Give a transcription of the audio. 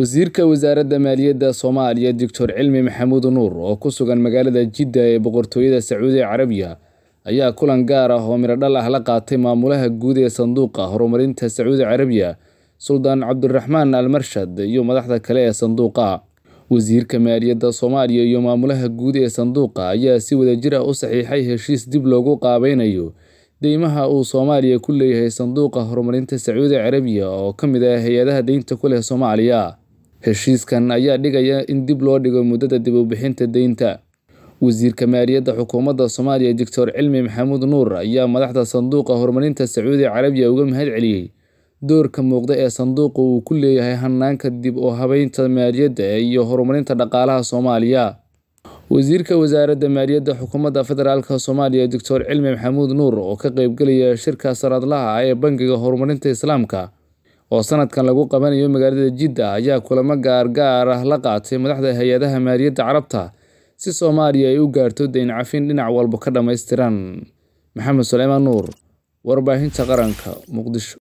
wasiirka wasaaradda maaliyadda soomaaliya doctor cilmi maxamuud nuur oo ku sugan magaalada jidda ee boqortooyada sacuudi carabiya ayaa kulan gaar ah oo mirodhal ah la qaatay maamulaha guud ee sanduuqa horumarinta sacuudi carabiya suldaan cabdiraxmaan almarshad iyo madaxda kale ee sanduuqa wasiirka maaliyadda soomaaliya iyo maamulaha guud ee sanduuqa ayaa si wadajir ah u saxiixay heshiis dib loogu qaabeynayo deymaha uu soomaaliya ku leeyahay sanduuqa horumarinta sacuudi carabiya oo ka mid ah hay-adaha deynta ku leh soomaaliya heshiiskan ayaa dhigaya in dib loo dhigo muddada dib u bixinta deynta wasiirka maaliyadda xukuumadda soomaaliya doctor cilmi maxamuud nuur ayaa madaxda sanduuqa horumarinta sacuudi carabiya uga mahad celiyey doorka muuqda ee sanduuqa uu ku leeyahay hanaanka dib u habeynta maaliyadda iyo horumarinta dhaqaalaha soomaaliya wasiirka wasaaradda maaliyadda xukuumadda federaalk soomaaliya doctor cilmi maxamuud nuur oo ka qeyb gelaya shirka sanadlaha ee bangiga horumarinta islaamka oo sanadkan lagu qabanayo magaalada jidda ayaa kulamo gaargaar ah la qaatay madaxda hay-adaha maaliyadda carabta si soomaaliya ay u gaarto dayn cafin dhinac walba ka dhammaystiran maxamed suleymaan nuur warbaahinta qaranka muqdisho